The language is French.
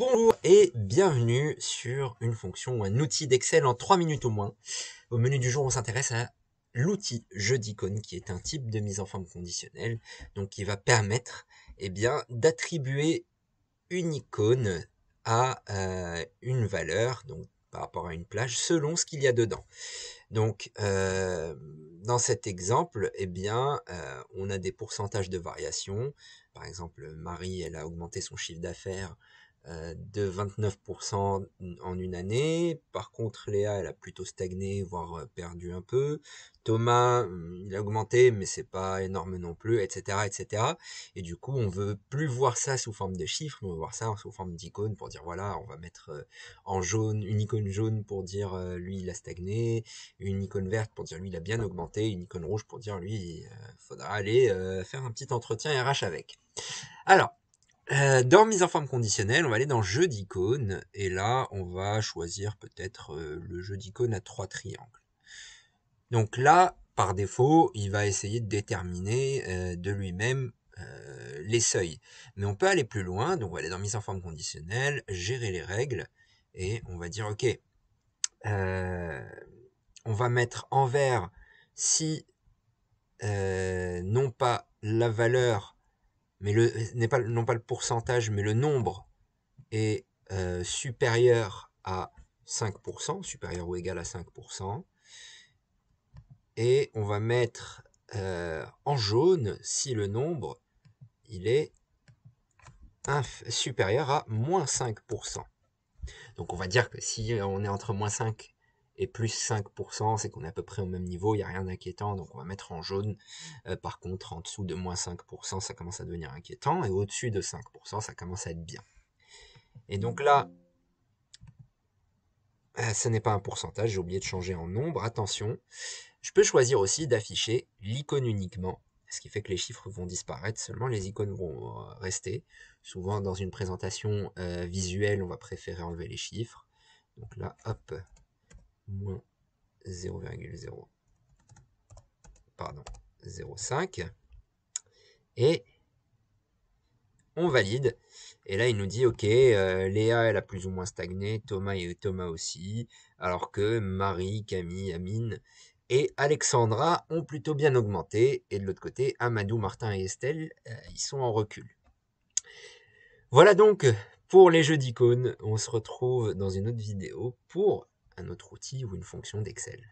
Bonjour et bienvenue sur une fonction ou un outil d'Excel en 3 minutes au moins. Au menu du jour, on s'intéresse à l'outil jeu d'icônes qui est un type de mise en forme conditionnelle, donc qui va permettre eh bien, d'attribuer une icône à euh, une valeur, donc par rapport à une plage, selon ce qu'il y a dedans. Donc, euh, dans cet exemple, eh bien, euh, on a des pourcentages de variation. Par exemple, Marie, elle a augmenté son chiffre d'affaires euh, de 29% en une année. Par contre, Léa, elle a plutôt stagné, voire euh, perdu un peu. Thomas, hum, il a augmenté, mais c'est pas énorme non plus, etc., etc. Et du coup, on veut plus voir ça sous forme de chiffres, on veut voir ça sous forme d'icônes pour dire voilà, on va mettre euh, en jaune une icône jaune pour dire lui il a stagné, une icône verte pour dire lui il a bien augmenté, une icône rouge pour dire lui il faudra aller faire un petit entretien RH avec. Alors, euh, dans mise en forme conditionnelle, on va aller dans jeu d'icônes. Et là, on va choisir peut-être euh, le jeu d'icônes à trois triangles. Donc là, par défaut, il va essayer de déterminer euh, de lui-même les seuils. Mais on peut aller plus loin. Donc on va aller dans mise en forme conditionnelle, gérer les règles. Et on va dire, OK, on va mettre en vert si non pas la valeur mais le n'est pas non pas le pourcentage, mais le nombre est euh, supérieur à 5%, supérieur ou égal à 5%. Et on va mettre euh, en jaune si le nombre il est supérieur à moins 5%. Donc on va dire que si on est entre moins 5 et plus 5%, c'est qu'on est à peu près au même niveau, il n'y a rien d'inquiétant, donc on va mettre en jaune. Euh, par contre, en dessous de moins 5%, ça commence à devenir inquiétant, et au-dessus de 5%, ça commence à être bien. Et donc là, euh, ce n'est pas un pourcentage, j'ai oublié de changer en nombre, attention. Je peux choisir aussi d'afficher l'icône uniquement, ce qui fait que les chiffres vont disparaître, seulement les icônes vont euh, rester. Souvent dans une présentation visuelle, on va préférer enlever les chiffres. Donc là, hop, moins 0,0 pardon 0,5 et on valide et là il nous dit ok euh, Léa elle a plus ou moins stagné Thomas et Thomas aussi alors que Marie Camille Amine et Alexandra ont plutôt bien augmenté et de l'autre côté Amadou Martin et Estelle euh, ils sont en recul voilà donc pour les jeux d'icônes on se retrouve dans une autre vidéo pour un autre outil ou une fonction d'Excel.